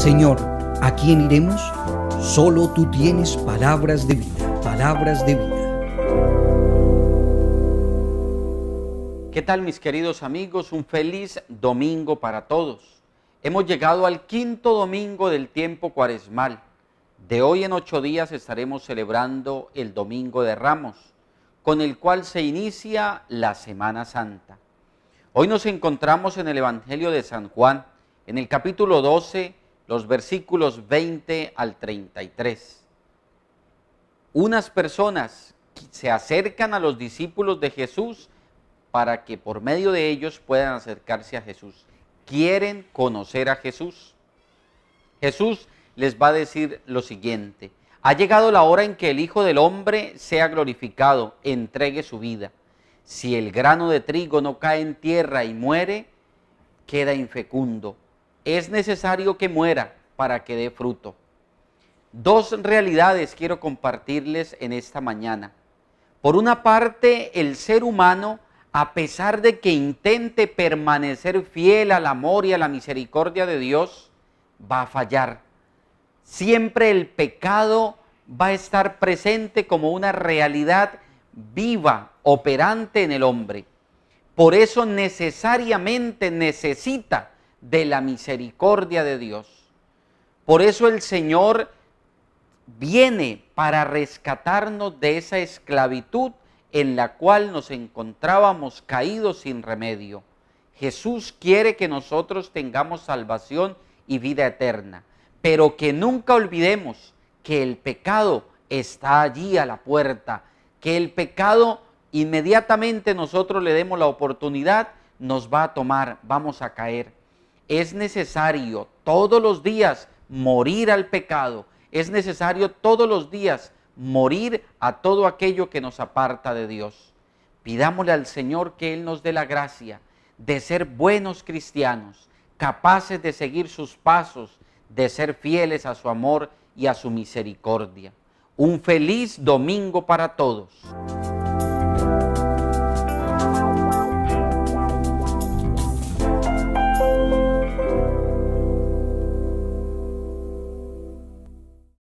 Señor, ¿a quién iremos? Solo tú tienes palabras de vida, palabras de vida. ¿Qué tal mis queridos amigos? Un feliz domingo para todos. Hemos llegado al quinto domingo del tiempo cuaresmal. De hoy en ocho días estaremos celebrando el Domingo de Ramos, con el cual se inicia la Semana Santa. Hoy nos encontramos en el Evangelio de San Juan, en el capítulo 12, los versículos 20 al 33. Unas personas se acercan a los discípulos de Jesús para que por medio de ellos puedan acercarse a Jesús. Quieren conocer a Jesús. Jesús les va a decir lo siguiente. Ha llegado la hora en que el Hijo del Hombre sea glorificado, entregue su vida. Si el grano de trigo no cae en tierra y muere, queda infecundo es necesario que muera para que dé fruto. Dos realidades quiero compartirles en esta mañana. Por una parte, el ser humano, a pesar de que intente permanecer fiel al amor y a la misericordia de Dios, va a fallar. Siempre el pecado va a estar presente como una realidad viva, operante en el hombre. Por eso necesariamente necesita de la misericordia de Dios. Por eso el Señor viene para rescatarnos de esa esclavitud en la cual nos encontrábamos caídos sin remedio. Jesús quiere que nosotros tengamos salvación y vida eterna, pero que nunca olvidemos que el pecado está allí a la puerta, que el pecado inmediatamente nosotros le demos la oportunidad, nos va a tomar, vamos a caer es necesario todos los días morir al pecado, es necesario todos los días morir a todo aquello que nos aparta de Dios. Pidámosle al Señor que Él nos dé la gracia de ser buenos cristianos, capaces de seguir sus pasos, de ser fieles a su amor y a su misericordia. Un feliz domingo para todos.